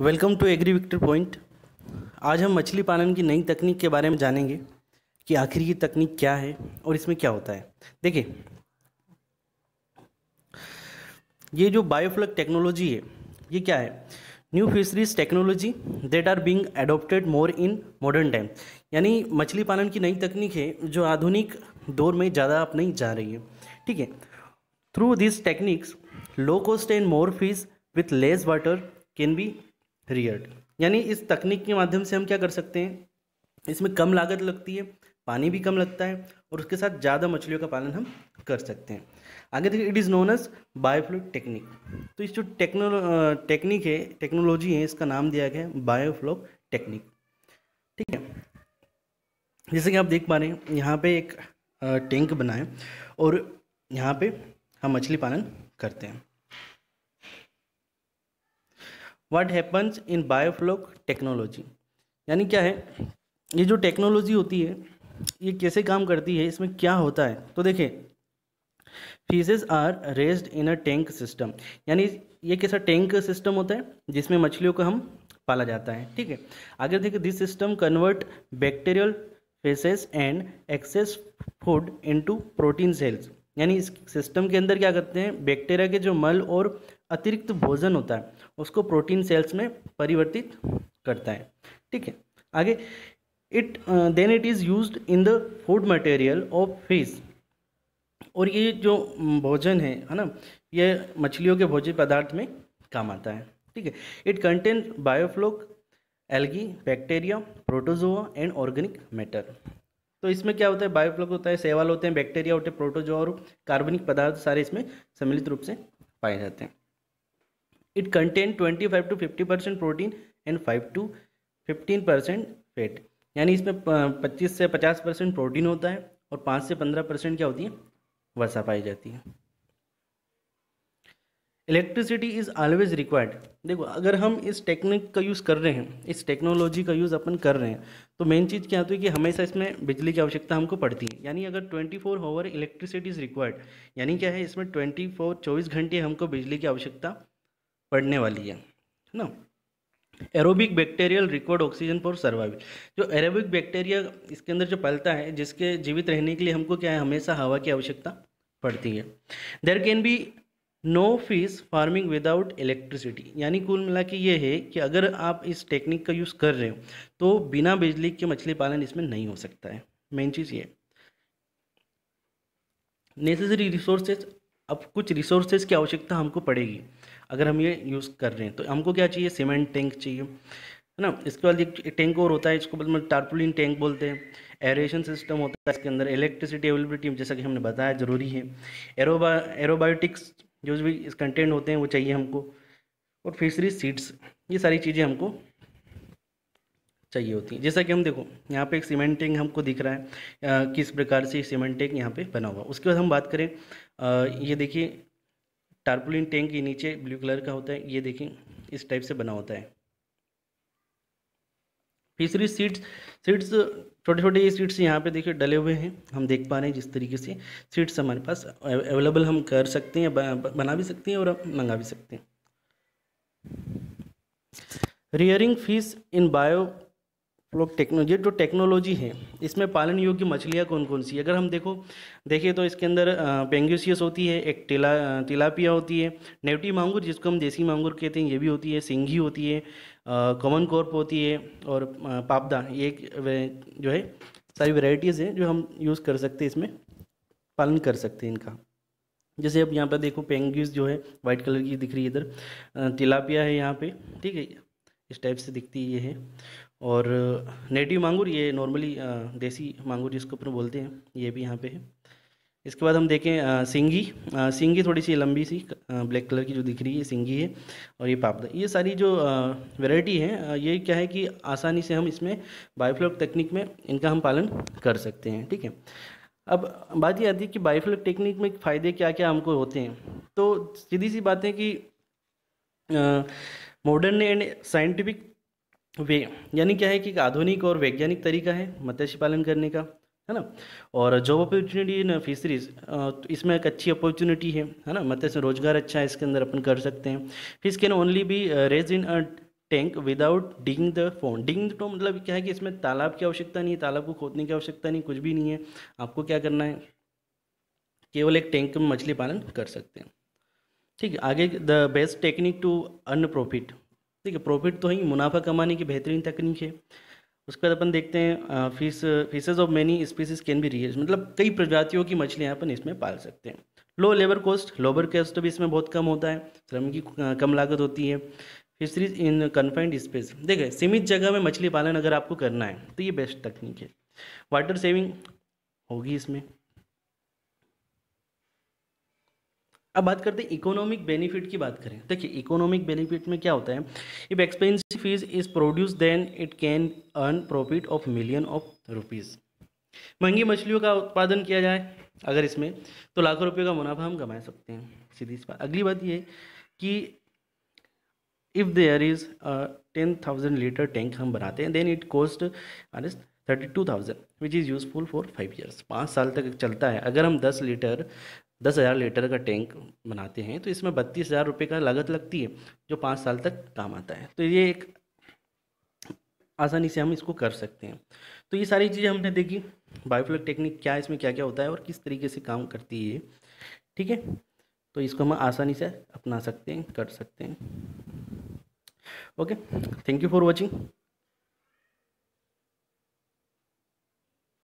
welcome to Agri Victor Point आज हम मछली पालन की नई तकनीक के बारे में जानेंगे कि आखिर ये तकनीक क्या है और इसमें क्या होता है देखिए ये जो बायोफ्लग टेक्नोलॉजी है ये क्या है new fisheries technology that are being adopted more in modern time यानी मछली पालन की नई तकनीक है जो आधुनिक दौर में ज़्यादा नहीं जा रही है ठीक है through this techniques low cost and more fish with less water can be reared यानी इस तकनीक के माध्यम से हम क्या कर सकते हैं इसमें कम लागत लगती है पानी भी कम लगता है और उसके साथ ज़्यादा मछलियों का पालन हम कर सकते हैं आगे देखिए it is known as biofloc technique तो इस जो टेक्नो टेक्निक है टेक्नोलॉजी है इसका नाम दिया गया है बायोफ्लोक टेक्निक ठीक है जैसे कि आप देख पा रहे हैं यहाँ पे एक टैंक बना है और यहाँ पे हम मछली पालन करते हैं what happens in biofloc technology यानी क्या है ये जो टेक्नोलॉजी होती है ये कैसे काम करती है इसमें क्या होता है तो देखिए fishes are raised in a tank system यानी ये कैसा टैंक सिस्टम होता है जिसमें मछलियों को हम पाला जाता है ठीक है आगे देखिए this system convert bacterial faeces and excess food into protein cells यानी इस सिस्टम के अंदर क्या करते हैं बैक्टीरिया के जो मल और अतिरिक्त भोजन होता है उसको प्रोटीन सेल्स में परिवर्तित करता है ठीक है आगे it then it is use in the food material of fish और ये जो भोजन है है ना ये मछलियों के भोजन पदार्थ में काम आता है ठीक है it contain biofloc algae bacteria protozoa and organic matter तो इसमें क्या होता है बायोफ्लोक होता है सेवाल होते हैं बैक्टीरिया होते हैं प्रोटोजोआ और कार्बनिक पदार्थ सारे इसमें सम्मिलित रूप से पाए जाते हैं it twenty 25 to fifty percent protein and 5 to 15 percent fat यानी इसमें 25 से 50 परसेंट प्रोटीन होता है और 5 से 15 परसेंट क्या होती है वसा पाई जाती है इलेक्ट्रिसिटी इज़ ऑलवेज रिक्वायर्ड देखो अगर हम इस टेक्निक का यूज़ कर रहे हैं इस टेक्नोलॉजी का यूज़ अपन कर रहे हैं तो मेन चीज़ क्या होती है कि हमेशा इसमें बिजली की आवश्यकता हमको पड़ती है यानी अगर twenty four hour electricity is required यानी क्या है इसमें ट्वेंटी फोर चौबीस घंटे हमको बिजली की आवश्यकता पड़ने वाली है ना aerobic bacterial required oxygen for survival जो एरोबिक बैक्टीरिया इसके अंदर जो पलता है जिसके जीवित रहने के लिए हमको क्या है हमेशा हवा की आवश्यकता पड़ती है there can be no fish farming without electricity यानी कुल मिला के ये है कि अगर आप इस टेक्निक का यूज़ कर रहे हो तो बिना बिजली के मछली पालन इसमें नहीं हो सकता है मेन चीज़ ये नेसेसरी रिसोर्सेज अब कुछ रिसोर्सेज की आवश्यकता हमको पड़ेगी अगर हम ये यूज़ कर रहे हैं तो हमको क्या चाहिए सीमेंट टैंक चाहिए है ना इसके बाद एक टैंक और होता है इसको मतलब टार्पुलिन टैंक बोलते हैं एरेशन सिस्टम होता है इसके अंदर इलेक्ट्रिसिटी अवेलेबिलिटी जैसा कि हमने बताया ज़रूरी है एरोबा एरोबायोटिक्स जो भी इस कंटेंट होते हैं वो चाहिए हमको और फिशरी सीड्स ये सारी चीज़ें हमको चाहिए होती है जैसा कि हम देखो यहाँ पे एक सीमेंट हमको दिख रहा है आ, किस प्रकार से सीमेंट टैंक यहाँ पे बना हुआ उसके बाद हम बात करें आ, ये देखिए टार्पोलिन टैंक के नीचे ब्लू कलर का होता है ये देखिए इस टाइप से बना होता है तीसरी सीट्स सीट्स छोटे छोटे ये सीट्स यहाँ पे देखिए डले हुए हैं हम देख पा रहे हैं जिस तरीके से सीट्स हमारे पास अवेलेबल हम कर सकते हैं बना भी सकते हैं और मंगा भी सकते हैं rearing fish in biofloc technology ये जो टेक्नोलॉजी है इसमें पालन योग्य मछलियाँ कौन कौन सी अगर हम देखो देखें तो इसके अंदर पेंग्यूसियस होती है एक टिला टिलापिया होती है नेवटी मांगुर जिसको हम देसी मांगुर कहते हैं ये भी होती है सिंघी होती है कॉमन कॉर्प होती है और पापदा ये एक जो है सारी वेराइटीज़ हैं जो हम यूज़ कर सकते हैं इसमें पालन कर सकते हैं इनका जैसे अब यहाँ पर देखो पेंग्यूस जो है वाइट कलर की दिख रही है इधर टिलापिया है यहाँ पे ठीक है इस टाइप से दिखती ये है और नेटिव मांगुर ये नॉर्मली देसी मांगुर जिसको अपन बोलते हैं ये भी यहाँ पे है इसके बाद हम देखें सिंगी सिंगी थोड़ी सी लंबी सी ब्लैक कलर की जो दिख रही है सिंगी है और ये पापदा ये सारी जो वैरायटी है ये क्या है कि आसानी से हम इसमें बायोफ्लॉक तकनीक में इनका हम पालन कर सकते हैं ठीक है अब बात ये आती है कि बायोफ्लॉक टेक्निक में फ़ायदे क्या क्या हमको होते हैं तो सीधी सी बात है कि मॉडर्न एंड साइंटिफिक वे यानी क्या है कि आधुनिक और वैज्ञानिक तरीका है मत्स्य पालन करने का है ना और जॉब अपॉर्चुनिटी इन फिशरीज तो इसमें एक अच्छी अपॉर्चुनिटी है है ना मत्स्य रोजगार अच्छा है इसके अंदर अपन कर सकते हैं fish can only be raise in tank without ding the phone ding तो मतलब क्या है कि इसमें तालाब की आवश्यकता नहीं है तालाब को खोदने की आवश्यकता नहीं कुछ भी नहीं है आपको क्या करना है केवल एक टैंक में मछली पालन कर सकते हैं ठीक है आगे the best technique to earn profit ठीक है प्रॉफिट तो है मुनाफा कमाने की बेहतरीन तकनीक है उसके बाद अपन देखते हैं fish fishes of many species can भी रियल मतलब कई प्रजातियों की मछलियाँ अपन इसमें पाल सकते हैं low labour cost labour cost भी इसमें बहुत कम होता है श्रम की कम लागत होती है फिशरीज इन कन्फाइंड स्पेस देखिए सीमित जगह में मछली पालन अगर आपको करना है तो ये बेस्ट तकनीक है वाटर सेविंग होगी इसमें अब बात करते हैं इकोनॉमिक बेनिफिट की बात करें देखिए इकोनॉमिक बेनिफिट में क्या होता है if expensive fish is produce then it can earn profit of million of rupees महंगी मछलियों का उत्पादन किया जाए अगर इसमें तो लाखों रुपये का मुनाफा हम कमा सकते हैं सीधी इस बात अगली बात ये कि if there is ten thousand litre tank हम बनाते हैं then it cost thirty two thousand which is useful for five years पाँच साल तक चलता है अगर हम दस लीटर दस हज़ार लीटर का टैंक बनाते हैं तो इसमें बत्तीस हज़ार रुपये का लागत लगती है जो पाँच साल तक काम आता है तो ये एक आसानी से हम इसको कर सकते हैं तो ये सारी चीज़ें हमने देखी बायोफ्लग टेक्निक क्या इसमें क्या क्या होता है और किस तरीके से काम करती है ठीक है तो इसको हम आसानी से अपना सकते हैं कर सकते हैं okay thank you for watching